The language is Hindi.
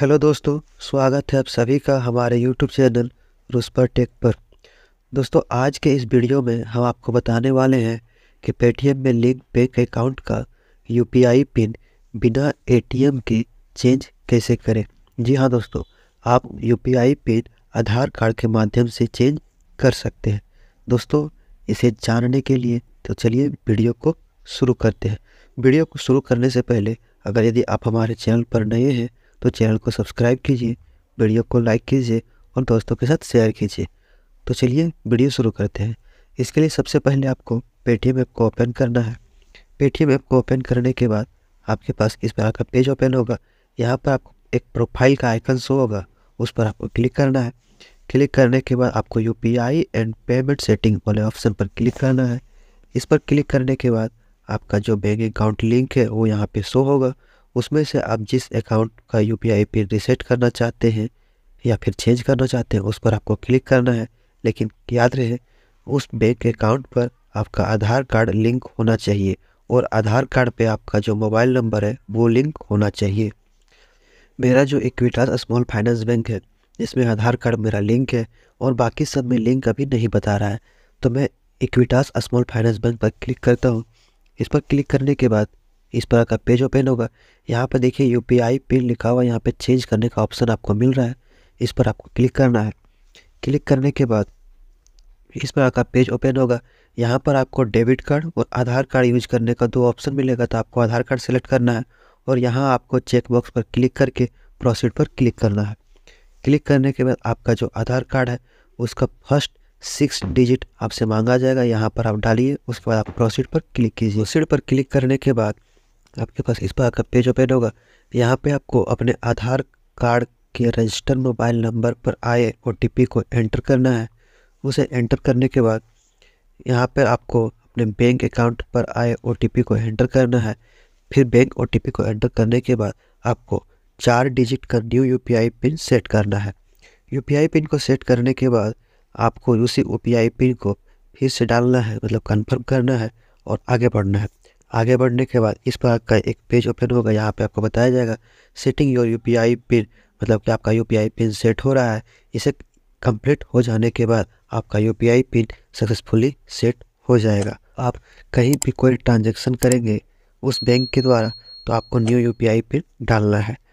हेलो दोस्तों स्वागत है आप सभी का हमारे यूट्यूब चैनल रुस्पर टेक पर दोस्तों आज के इस वीडियो में हम आपको बताने वाले हैं कि पेटीएम में लिंक बैंक अकाउंट का यूपीआई पिन बिना एटीएम के चेंज कैसे करें जी हाँ दोस्तों आप यूपीआई पिन आधार कार्ड के माध्यम से चेंज कर सकते हैं दोस्तों इसे जानने के लिए तो चलिए वीडियो को शुरू करते हैं वीडियो को शुरू करने से पहले अगर यदि आप हमारे चैनल पर नए हैं तो चैनल को सब्सक्राइब कीजिए वीडियो को लाइक कीजिए और दोस्तों के साथ शेयर कीजिए तो चलिए वीडियो शुरू करते हैं इसके लिए सबसे पहले आपको पेटीएम ऐप को ओपन करना है पेटीएम ऐप को ओपन करने के बाद आपके पास इस प्रकार का पेज ओपन होगा यहाँ पर आपको एक प्रोफाइल का आइकन शो होगा उस पर आपको क्लिक करना है क्लिक करने के बाद आपको यू एंड पेमेंट सेटिंग वाले ऑप्शन पर क्लिक करना है इस पर क्लिक करने के बाद आपका जो बैंक अकाउंट लिंक है वो यहाँ पे शो होगा उसमें से आप जिस अकाउंट का यू पी रिसेट करना चाहते हैं या फिर चेंज करना चाहते हैं उस पर आपको क्लिक करना है लेकिन याद रहे उस बैंक अकाउंट पर आपका आधार कार्ड लिंक होना चाहिए और आधार कार्ड पे आपका जो मोबाइल नंबर है वो लिंक होना चाहिए मेरा जो इक्विटास स्मॉल फाइनेंस बैंक है इसमें आधार कार्ड मेरा लिंक है और बाकी सब में लिंक अभी नहीं बता रहा है तो मैं इक्विटास स्मॉल फाइनेंस बैंक पर क्लिक करता हूँ इस पर क्लिक करने के बाद इस तरह का पेज ओपन होगा यहाँ पर देखिए यू पिन लिखा हुआ यहाँ पर चेंज करने का ऑप्शन आपको मिल रहा है इस पर आपको क्लिक करना है क्लिक करने के बाद इस पर आपका पेज ओपन होगा यहाँ पर आपको डेबिट कार्ड और आधार कार्ड यूज करने का दो ऑप्शन मिलेगा तो आपको आधार कार्ड सेलेक्ट करना है और यहाँ आपको चेकबॉक्स पर क्लिक करके प्रोसीड पर क्लिक करना है क्लिक करने के बाद आपका जो आधार कार्ड है उसका फर्स्ट सिक्स डिजिट आपसे मांगा जाएगा यहाँ पर आप डालिए उसके बाद आप प्रोसीड पर क्लिक कीजिए प्रोसीड पर क्लिक करने के बाद आपके पास इस बार का पेज ओपन होगा यहाँ पे आपको अपने आधार कार्ड के रजिस्टर मोबाइल नंबर पर आए ओ को एंटर करना है उसे एंटर करने के बाद यहाँ पर आपको अपने बैंक अकाउंट पर आए ओ को एंटर करना है फिर बैंक ओ को एंटर करने के बाद आपको चार डिजिट का न्यू यू पिन सेट करना है यू पिन को सेट करने के बाद आपको उसी ओ पिन को फिर से डालना है मतलब कन्फर्म करना है और आगे बढ़ना है आगे बढ़ने के बाद इस प्रकार का एक पेज ओपन होगा यहाँ पे आपको बताया जाएगा सेटिंग योर यूपीआई पिन मतलब कि आपका यूपीआई पिन सेट हो रहा है इसे कंप्लीट हो जाने के बाद आपका यूपीआई पिन सक्सेसफुली सेट हो जाएगा आप कहीं भी कोई ट्रांजेक्शन करेंगे उस बैंक के द्वारा तो आपको न्यू यू पिन डालना है